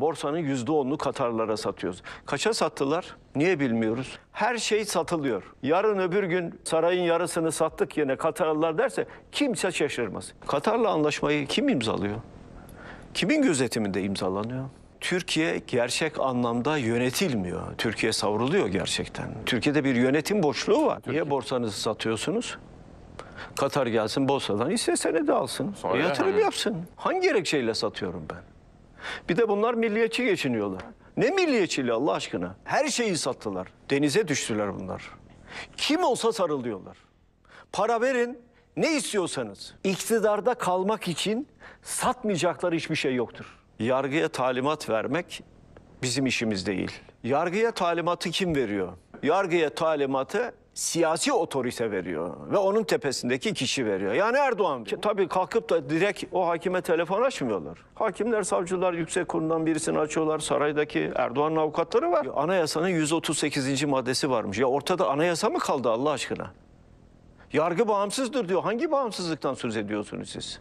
borsanın yüzde onunu Katarlara satıyoruz. Kaça sattılar? Niye bilmiyoruz. Her şey satılıyor. Yarın öbür gün sarayın yarısını sattık yine Katarlılar derse kimse şaşırmaz. Katar'la anlaşmayı kim imzalıyor? Kimin gözetiminde imzalanıyor? Türkiye gerçek anlamda yönetilmiyor. Türkiye savruluyor gerçekten. Türkiye'de bir yönetim boşluğu var. Türkiye. Niye borsanızı satıyorsunuz? Katar gelsin borsadan hisse de alsın. Sonra e, yatırım yani. yapsın. Hangi gerekçeyle satıyorum ben? Bir de bunlar milliyetçi geçiniyorlar. Ne milliyetçiliği Allah aşkına? Her şeyi sattılar. Denize düştüler bunlar. Kim olsa sarılıyorlar. Para verin, ne istiyorsanız. İktidarda kalmak için satmayacakları hiçbir şey yoktur. Yargıya talimat vermek bizim işimiz değil. Yargıya talimatı kim veriyor? Yargıya talimatı siyasi otorite veriyor ve onun tepesindeki kişi veriyor. Yani Erdoğan. Ki, tabii kalkıp da direkt o hakime telefon açmıyorlar. Hakimler, savcılar yüksek kurulundan birisini açıyorlar. Saraydaki Erdoğan'ın avukatları var. Anayasanın 138. maddesi varmış. Ya ortada anayasa mı kaldı Allah aşkına? Yargı bağımsızdır diyor. Hangi bağımsızlıktan söz ediyorsunuz siz?